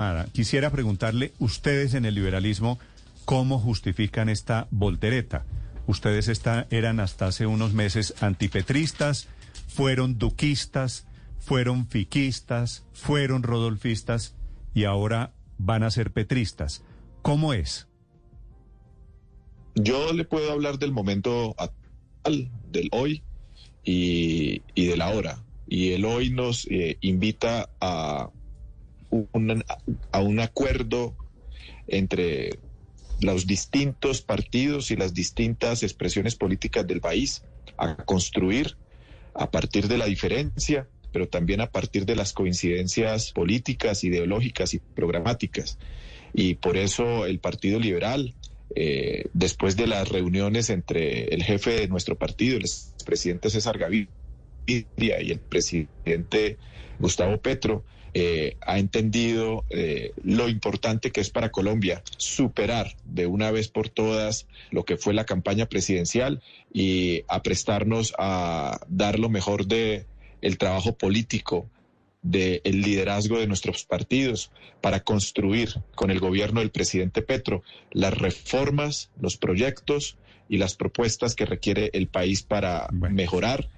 Ahora, quisiera preguntarle, ustedes en el liberalismo, ¿cómo justifican esta voltereta? Ustedes eran hasta hace unos meses antipetristas, fueron duquistas, fueron fiquistas, fueron rodolfistas y ahora van a ser petristas. ¿Cómo es? Yo le puedo hablar del momento actual, del hoy y, de la hora. Y el hoy nos eh, invita a a un acuerdo entre los distintos partidos y las distintas expresiones políticas del país, a construir a partir de la diferencia, pero también a partir de las coincidencias políticas, ideológicas y programáticas. Y por eso el Partido Liberal, eh, después de las reuniones entre el jefe de nuestro partido, el presidente César Gaviria y el presidente Gustavo Petro, eh, ha entendido eh, lo importante que es para Colombia superar de una vez por todas lo que fue la campaña presidencial y aprestarnos a dar lo mejor de el trabajo político del liderazgo de nuestros partidos para construir con el gobierno del presidente Petro las reformas, los proyectos y las propuestas que requiere el país para mejorar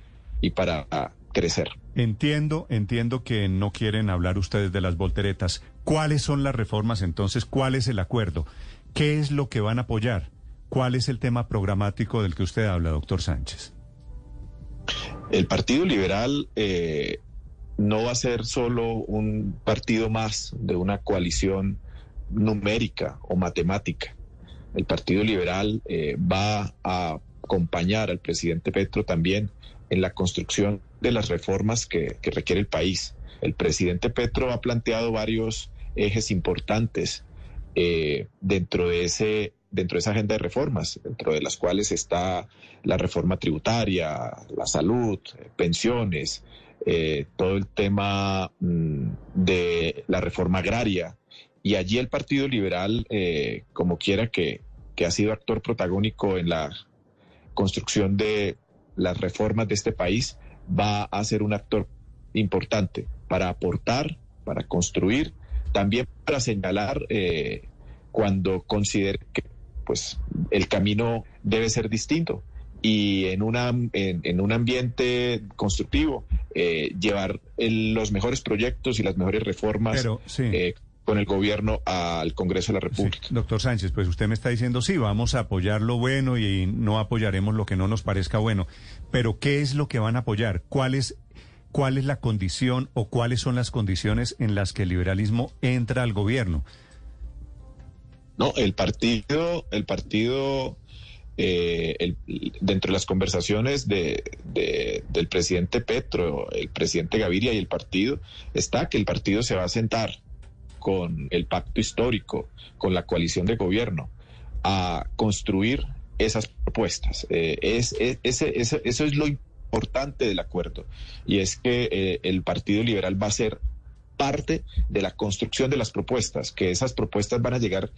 y para crecer. Entiendo, entiendo que no quieren hablar ustedes de las volteretas. ¿Cuáles son las reformas entonces? ¿Cuál es el acuerdo? ¿Qué es lo que van a apoyar? ¿Cuál es el tema programático del que usted habla, doctor Sánchez? El Partido Liberal eh, no va a ser solo un partido más de una coalición numérica o matemática. El Partido Liberal eh, va a acompañar al presidente Petro también en la construcción de las reformas que, requiere el país. El presidente Petro ha planteado varios ejes importantes eh, dentro de ese dentro de esa agenda de reformas, dentro de las cuales está la reforma tributaria, la salud, eh, pensiones, eh, todo el tema mm, de la reforma agraria. Y allí el Partido Liberal, como quiera que, que ha sido actor protagónico en la construcción de, las reformas de este país, va a ser un actor importante para aportar, para construir, también para señalar eh, cuando considere que pues, el camino debe ser distinto y en, una, en, un ambiente constructivo eh, llevar los mejores proyectos y las mejores reformas. Eh, con el gobierno al Congreso de la República. doctor Sánchez, pues usted me está diciendo, sí, vamos a apoyar lo bueno y no apoyaremos lo que no nos parezca bueno, pero ¿qué es lo que van a apoyar? ¿Cuál es, es la condición o cuáles son las condiciones en las que el liberalismo entra al gobierno? No, el partido, el partido eh, dentro de las conversaciones de, del presidente Petro, el presidente Gaviria y el partido, está que el partido se va a sentar con el pacto histórico, con la coalición de gobierno, a construir esas propuestas. Eh, es, ese, eso es lo importante del acuerdo y es que eh, el Partido Liberal va a ser parte de la construcción de las propuestas, que esas propuestas van a llegar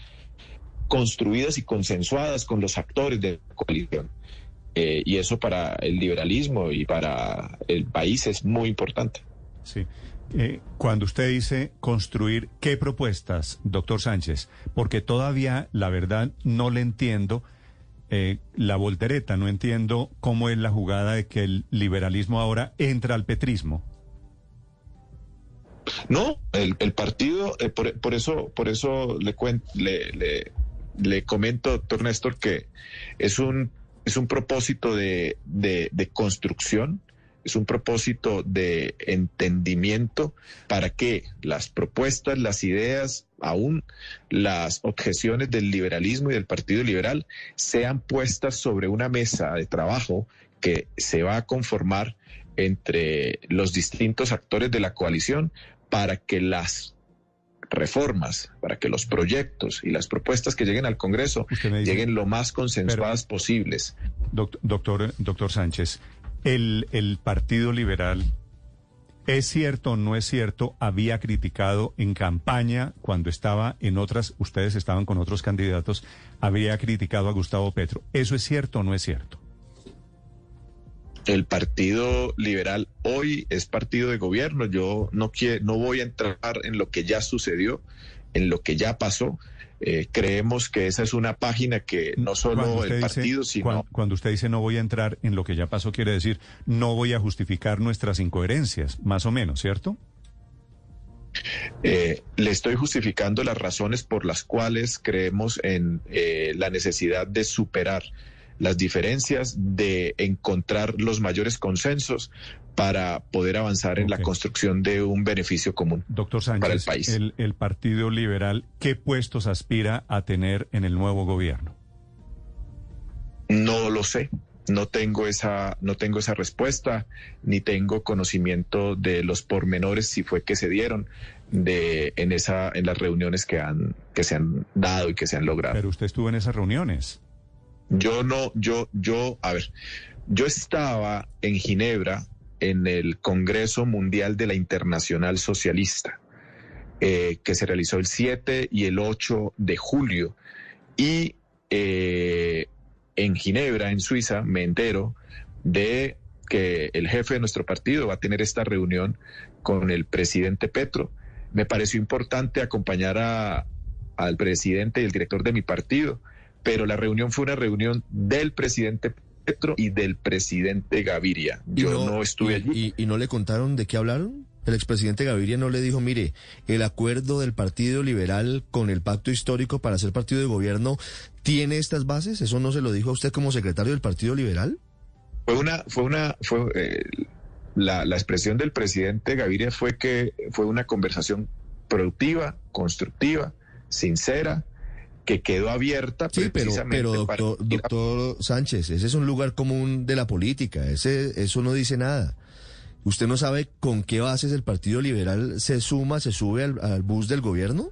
construidas y consensuadas con los actores de la coalición. Eh, y eso para el liberalismo y para el país es muy importante. Sí. Eh, cuando usted dice construir, ¿qué propuestas, doctor Sánchez? Porque todavía, la verdad, no le entiendo eh, la voltereta, no entiendo cómo es la jugada de que el liberalismo ahora entra al petrismo. No, el, partido, eh, por, eso, por eso le, cuento, le, comento, doctor Néstor, que es un, es un propósito de, de construcción es un propósito de entendimiento para que las propuestas, las ideas, aún las objeciones del liberalismo y del Partido Liberal sean puestas sobre una mesa de trabajo que se va a conformar entre los distintos actores de la coalición para que las reformas, para que los proyectos y las propuestas que lleguen al Congreso lleguen lo más consensuadas posibles. doctor, doctor Sánchez, el, Partido Liberal ¿Es cierto o no es cierto? Había criticado en campaña, cuando estaba en otras, ustedes estaban con otros candidatos, había criticado a Gustavo Petro. ¿Eso es cierto o no es cierto? El Partido Liberal hoy es partido de gobierno. Yo no, quiero, no voy a entrar en lo que ya sucedió, en lo que ya pasó. Eh, creemos que esa es una página que no solo el partido, sino... Cuando, usted dice no voy a entrar en lo que ya pasó, quiere decir no voy a justificar nuestras incoherencias, más o menos, ¿cierto? Eh, le estoy justificando las razones por las cuales creemos en eh, la necesidad de superar las diferencias, de encontrar los mayores consensos, para poder avanzar en la construcción de un beneficio común para el país. El, el Partido Liberal, ¿qué puestos aspira a tener en el nuevo gobierno? No lo sé. No tengo esa, no tengo esa respuesta, ni tengo conocimiento de los pormenores, si fue que se dieron de, en esa, en las reuniones que han, que se han dado y que se han logrado. Pero usted estuvo en esas reuniones. Yo no, yo, yo, a ver, yo estaba en Ginebra en el Congreso Mundial de la Internacional Socialista, eh, que se realizó el 7 y el 8 de julio. Y eh, en Ginebra, en Suiza, me entero de que el jefe de nuestro partido va a tener esta reunión con el presidente Petro. Me pareció importante acompañar al presidente y el director de mi partido, pero la reunión fue una reunión del presidente y del presidente Gaviria. Yo no, estuve allí. Y, no le contaron de qué hablaron? El expresidente Gaviria no le dijo, mire, el acuerdo del Partido Liberal con el pacto histórico para ser partido de gobierno tiene estas bases. ¿Eso no se lo dijo a usted como secretario del Partido Liberal? Fue una, fue una, fue eh, la, la expresión del presidente Gaviria fue que fue una conversación productiva, constructiva, sincera que quedó abierta. Sí, pero, doctor, Sánchez, ese es un lugar común de la política, ese, eso no dice nada. ¿Usted no sabe con qué bases el Partido Liberal se suma, se sube al, bus del gobierno?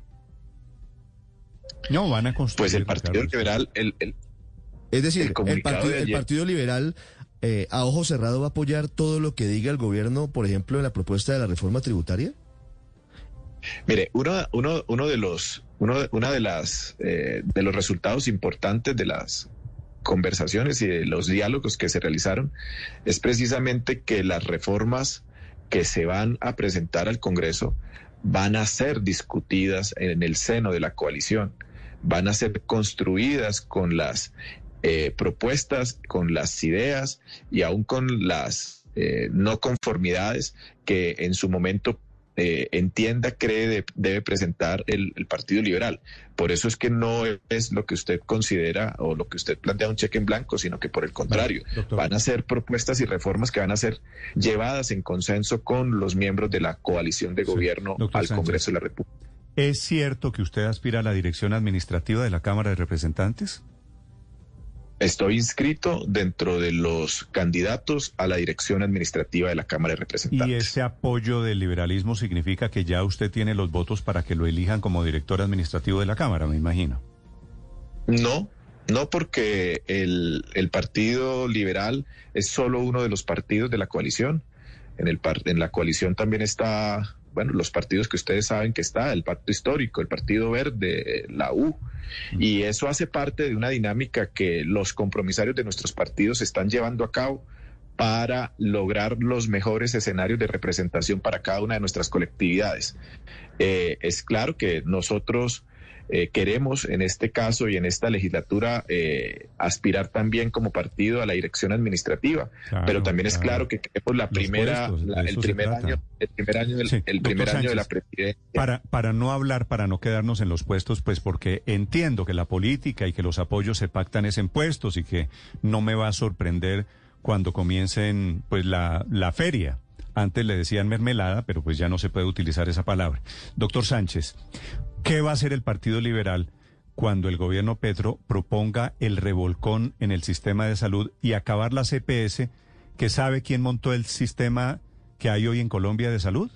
No, van a construir. Pues el Partido Liberal. El, es decir, el, partido, Liberal eh, a ojo cerrado va a apoyar todo lo que diga el gobierno, por ejemplo, en la propuesta de la reforma tributaria. Mire, uno, uno de los uno de, una de las eh, de los resultados importantes de las conversaciones y de los diálogos que se realizaron es precisamente que las reformas que se van a presentar al Congreso van a ser discutidas en el seno de la coalición, van a ser construidas con las eh, propuestas, con las ideas y aún con las eh, no conformidades que en su momento eh, entienda, cree, debe presentar el, Partido Liberal. Por eso es que no es lo que usted considera o lo que usted plantea un cheque en blanco, sino que por el contrario, van a ser propuestas y reformas que van a ser llevadas en consenso con los miembros de la coalición de gobierno al Congreso de la República. ¿Es cierto que usted aspira a la dirección administrativa de la Cámara de Representantes? Estoy inscrito dentro de los candidatos a la dirección administrativa de la Cámara de Representantes. ¿Y ese apoyo del liberalismo significa que ya usted tiene los votos para que lo elijan como director administrativo de la Cámara, me imagino? No, no porque el, Partido Liberal es solo uno de los partidos de la coalición. En, el, en la coalición también está bueno, los partidos que ustedes saben que está, el Pacto Histórico, el Partido Verde, la U, y eso hace parte de una dinámica que los compromisarios de nuestros partidos están llevando a cabo para lograr los mejores escenarios de representación para cada una de nuestras colectividades. Eh, es claro que nosotros eh, queremos en este caso y en esta legislatura eh, aspirar también como partido a la dirección administrativa, pero también es claro que por la primera, el, primer año, el primer año, del, primer año de la presidencia. Para, para no hablar, para no quedarnos en los puestos, pues porque entiendo que la política y que los apoyos se pactan es en puestos y que no me va a sorprender cuando comiencen pues la feria antes le decían mermelada, pero pues ya no se puede utilizar esa palabra. Doctor Sánchez, ¿qué va a hacer el Partido Liberal cuando el gobierno Petro proponga el revolcón en el sistema de salud y acabar la CPS, que sabe quién montó el sistema que hay hoy en Colombia de salud?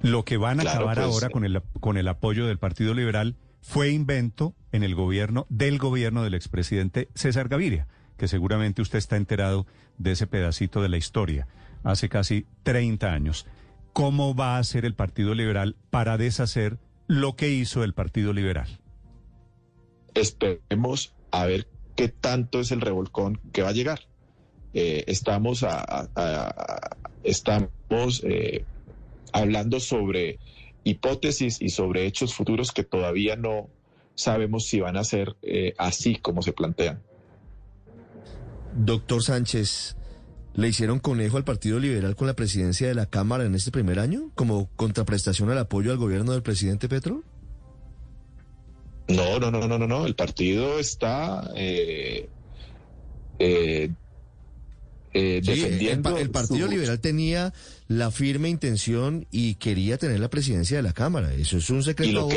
Lo que van a acabar pues, ahora con el, con el apoyo del Partido Liberal fue invento en el gobierno del gobierno del expresidente César Gaviria que seguramente usted está enterado de ese pedacito de la historia, hace casi 30 años. ¿Cómo va a hacer el Partido Liberal para deshacer lo que hizo el Partido Liberal? Esperemos a ver qué tanto es el revolcón que va a llegar. Eh, estamos estamos eh, hablando sobre hipótesis y sobre hechos futuros que todavía no sabemos si van a ser eh, así como se plantean. Doctor Sánchez, ¿le hicieron conejo al Partido Liberal con la presidencia de la Cámara en este primer año como contraprestación al apoyo al gobierno del presidente Petro? No, no, no, no, no, no. El partido está eh, eh, eh defendiendo. El, Partido Liberal tenía la firme intención y quería tener la presidencia de la Cámara. Eso es un secreto. Y, lo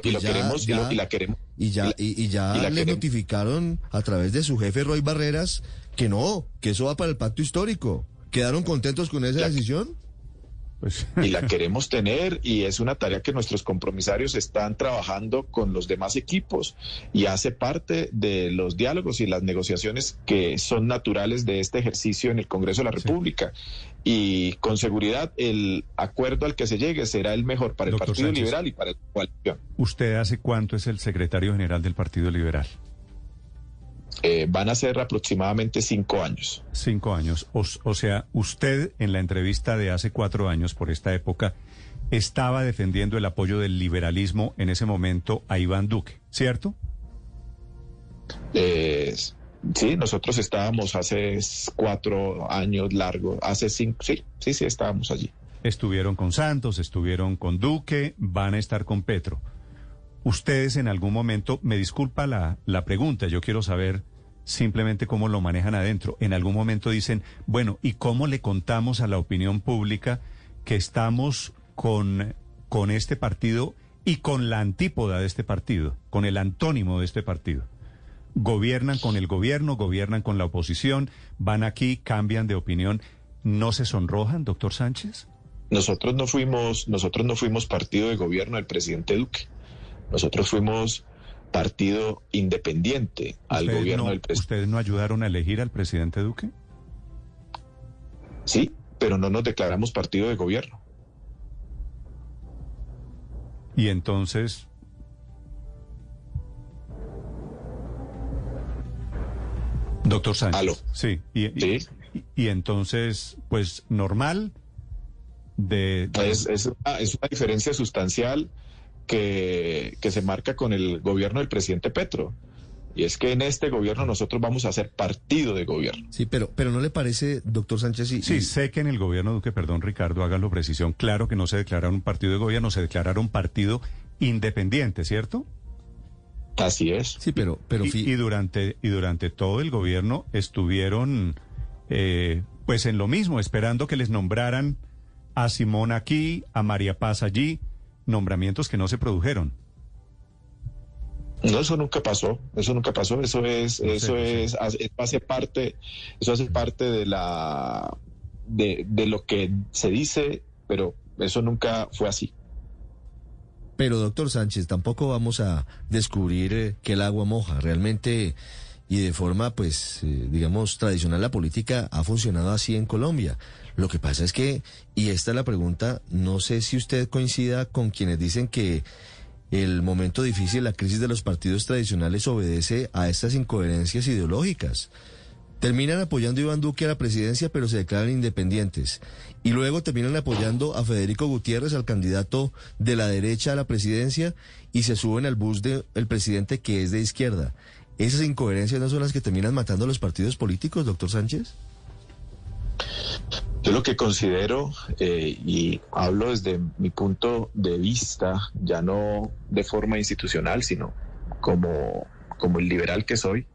y, queremos, y la queremos y ya, y, ya le notificaron a través de su jefe Roy Barreras que no, que eso va para el pacto histórico. ¿Quedaron contentos con esa decisión? Pues. Y la queremos tener y es una tarea que nuestros compromisarios están trabajando con los demás equipos y hace parte de los diálogos y las negociaciones que son naturales de este ejercicio en el Congreso de la República. Y con seguridad el acuerdo al que se llegue será el mejor para el Partido Liberal y para la coalición. ¿Usted hace cuánto es el secretario general del Partido Liberal? Eh, van a ser aproximadamente cinco años. Cinco años. O, sea, usted en la entrevista de hace cuatro años por esta época estaba defendiendo el apoyo del liberalismo en ese momento a Iván Duque, ¿cierto? Eh, sí, nosotros estábamos hace cuatro años largo, hace cinco, sí, sí, sí, estábamos allí. Estuvieron con Santos, estuvieron con Duque, van a estar con Petro ustedes en algún momento, me disculpa la, la, pregunta, yo quiero saber simplemente cómo lo manejan adentro. En algún momento dicen, bueno, ¿y cómo le contamos a la opinión pública que estamos con, con este partido y con la antípoda de este partido, con el antónimo de este partido? Gobiernan con el gobierno, gobiernan con la oposición, van aquí, cambian de opinión. ¿No se sonrojan, doctor Sánchez? Nosotros no fuimos, nosotros no fuimos partido de gobierno del presidente Duque. Nosotros fuimos partido independiente al gobierno del presidente. ¿Ustedes no ayudaron a elegir al presidente Duque? Sí, pero no nos declaramos partido de gobierno. Y entonces... Doctor Sánchez. Sí. Y, entonces, pues normal de... es, es una diferencia sustancial que, se marca con el gobierno del presidente Petro. Y es que en este gobierno nosotros vamos a ser partido de gobierno. Sí, pero, pero ¿no le parece, doctor Sánchez? sí, sé que en el gobierno Duque, perdón Ricardo, hágalo precisión, claro que no se declararon un partido de gobierno, se declararon partido independiente, ¿cierto? Así es. Sí, pero... pero y, y durante, y durante todo el gobierno estuvieron eh, pues en lo mismo, esperando que les nombraran a Simón aquí, a María Paz allí, nombramientos que no se produjeron. No, eso nunca pasó, eso nunca pasó, eso es, eso es, hace parte, eso hace parte de la de, de lo que se dice, pero eso nunca fue así. Pero doctor Sánchez, tampoco vamos a descubrir eh, que el agua moja. Realmente y de forma, pues, eh, digamos, tradicional la política ha funcionado así en Colombia. Lo que pasa es que, y esta es la pregunta, no sé si usted coincida con quienes dicen que el momento difícil, la crisis de los partidos tradicionales obedece a estas incoherencias ideológicas. Terminan apoyando a Iván Duque a la presidencia, pero se declaran independientes. Y luego terminan apoyando a Federico Gutiérrez, al candidato de la derecha a la presidencia, y se suben al bus del presidente que es de izquierda. ¿Esas incoherencias no son las que terminan matando a los partidos políticos, doctor Sánchez? Yo lo que considero, eh, y hablo desde mi punto de vista, ya no de forma institucional, sino como, como el liberal que soy,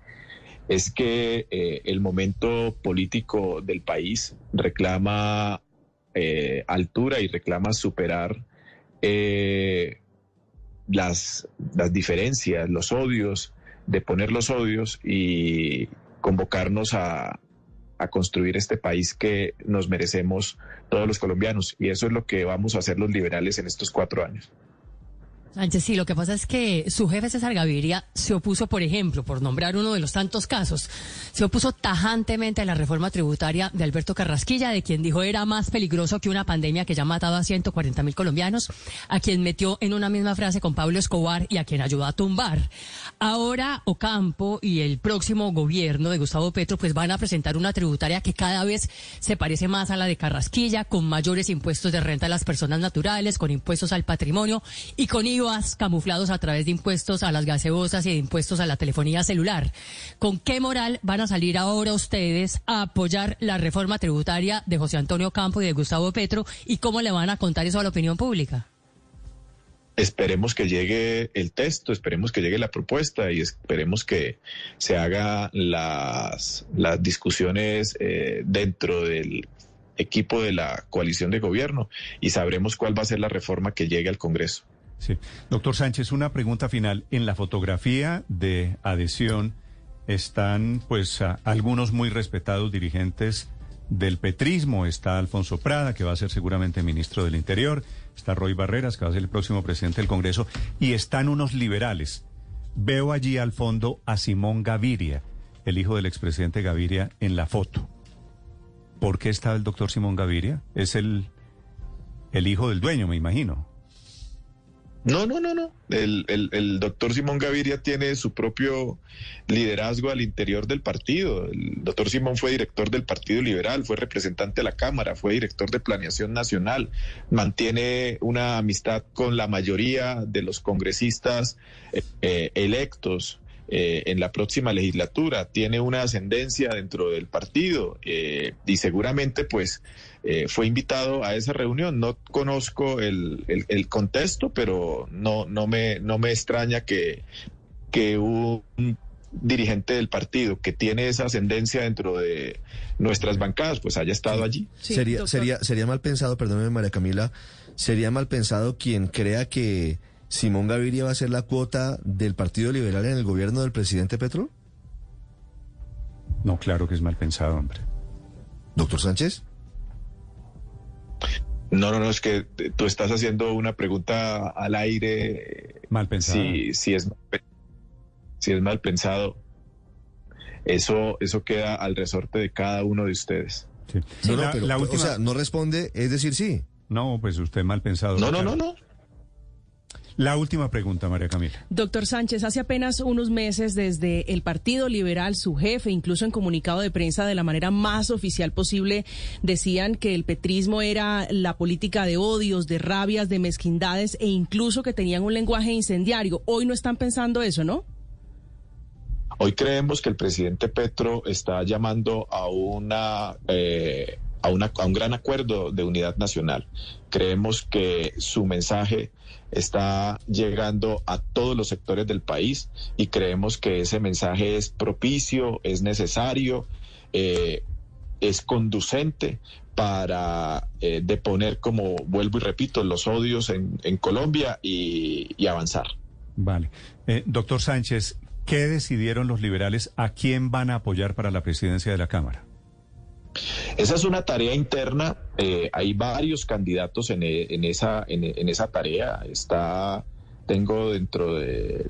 es que eh, el momento político del país reclama eh, altura y reclama superar las, las diferencias, los odios, de poner los odios y convocarnos a, a construir este país que nos merecemos todos los colombianos. Y eso es lo que vamos a hacer los liberales en estos cuatro años. Sánchez, sí, lo que pasa es que su jefe César Gaviria se opuso, por ejemplo, por nombrar uno de los tantos casos, se opuso tajantemente a la reforma tributaria de Alberto Carrasquilla, de quien dijo era más peligroso que una pandemia que ya ha matado a 140 mil colombianos, a quien metió en una misma frase con Pablo Escobar y a quien ayudó a tumbar. Ahora Ocampo y el próximo gobierno de Gustavo Petro pues van a presentar una tributaria que cada vez se parece más a la de Carrasquilla, con mayores impuestos de renta a las personas naturales, con impuestos al patrimonio y con IVA camuflados a través de impuestos a las gaseosas y de impuestos a la telefonía celular. ¿Con qué moral van a salir ahora ustedes a apoyar la reforma tributaria de José Antonio Campo y de Gustavo Petro? ¿Y cómo le van a contar eso a la opinión pública? esperemos que llegue el texto, esperemos que llegue la propuesta y esperemos que se hagan las, las discusiones eh, dentro del equipo de la coalición de gobierno y sabremos cuál va a ser la reforma que llegue al Congreso. Sí. Doctor Sánchez, una pregunta final. En la fotografía de adhesión están pues algunos muy respetados dirigentes del petrismo. Está Alfonso Prada, que va a ser seguramente ministro del Interior. Está Roy Barreras, que va a ser el próximo presidente del Congreso. Y están unos liberales. Veo allí al fondo a Simón Gaviria, el hijo del expresidente Gaviria, en la foto. ¿Por qué está el doctor Simón Gaviria? Es el, el hijo del dueño, me imagino. No, no, no, no. El, doctor Simón Gaviria tiene su propio liderazgo al interior del partido. El doctor Simón fue director del Partido Liberal, fue representante de la Cámara, fue director de Planeación Nacional, mantiene una amistad con la mayoría de los congresistas eh, eh, electos. Eh, en la próxima legislatura, tiene una ascendencia dentro del partido eh, y seguramente pues eh, fue invitado a esa reunión. No conozco el, el, contexto, pero no, no, me, no me extraña que, que un dirigente del partido que tiene esa ascendencia dentro de nuestras bancadas, pues haya estado allí. sería, sería, sería mal pensado, perdóneme María Camila, sería mal pensado quien crea que Simón Gaviria va a ser la cuota del Partido Liberal en el gobierno del presidente Petro? No, claro que es mal pensado, hombre. ¿Doctor Sánchez? No, no, no, es que tú estás haciendo una pregunta al aire. Mal pensado. Si, es, mal pensado, eso, eso queda al resorte de cada uno de ustedes. No, la, última... no responde, es decir, sí. No, pues usted mal pensado. no, no, no. no. La última pregunta, María Camila. Doctor Sánchez, hace apenas unos meses desde el Partido Liberal, su jefe, incluso en comunicado de prensa de la manera más oficial posible, decían que el petrismo era la política de odios, de rabias, de mezquindades e incluso que tenían un lenguaje incendiario. Hoy no están pensando eso, ¿no? Hoy creemos que el presidente Petro está llamando a una... Eh, a, un gran acuerdo de unidad nacional. Creemos que su mensaje está llegando a todos los sectores del país y creemos que ese mensaje es propicio, es necesario, eh, es conducente para eh, deponer, como vuelvo y repito, los odios en, Colombia y, avanzar. Vale. Eh, doctor Sánchez, ¿qué decidieron los liberales? ¿A quién van a apoyar para la presidencia de la Cámara? Esa es una tarea interna. Eh, hay varios candidatos en, e, esa, en, esa tarea. Está, tengo dentro, de,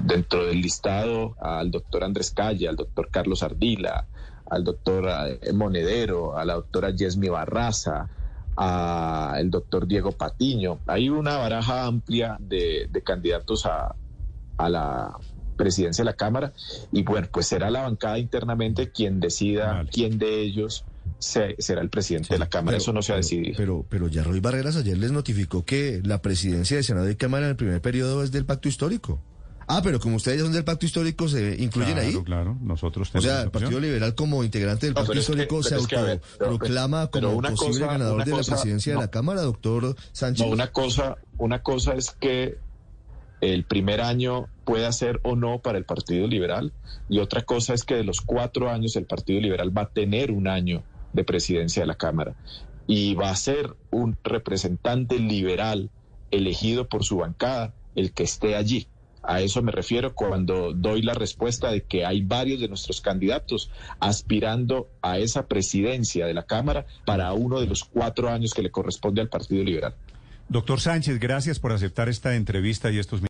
dentro del listado al doctor Andrés Calle, al doctor Carlos Ardila, al doctor eh, Monedero, a la doctora Yesmi Barraza, al doctor Diego Patiño. Hay una baraja amplia de, candidatos a la presidencia de la Cámara. Y bueno, pues será la bancada internamente quien decida quién de ellos será el presidente de la Cámara. Eso no se ha decidido. Pero, pero ya Roy Barreras ayer les notificó que la presidencia de Senado y Cámara en el primer periodo es del pacto histórico. Ah, pero como ustedes son del pacto histórico, ¿se incluyen ahí? Claro, nosotros tenemos. O sea, el Partido Liberal, como integrante del pacto histórico, se autoproclama como posible ganador de la presidencia de la Cámara, doctor Sánchez. No, una cosa, una cosa es que el primer año puede ser o no para el Partido Liberal. Y otra cosa es que de los cuatro años el Partido Liberal va a tener un año de presidencia de la Cámara y va a ser un representante liberal elegido por su bancada el que esté allí. A eso me refiero cuando doy la respuesta de que hay varios de nuestros candidatos aspirando a esa presidencia de la Cámara para uno de los cuatro años que le corresponde al Partido Liberal. Doctor Sánchez, gracias por aceptar esta entrevista y estos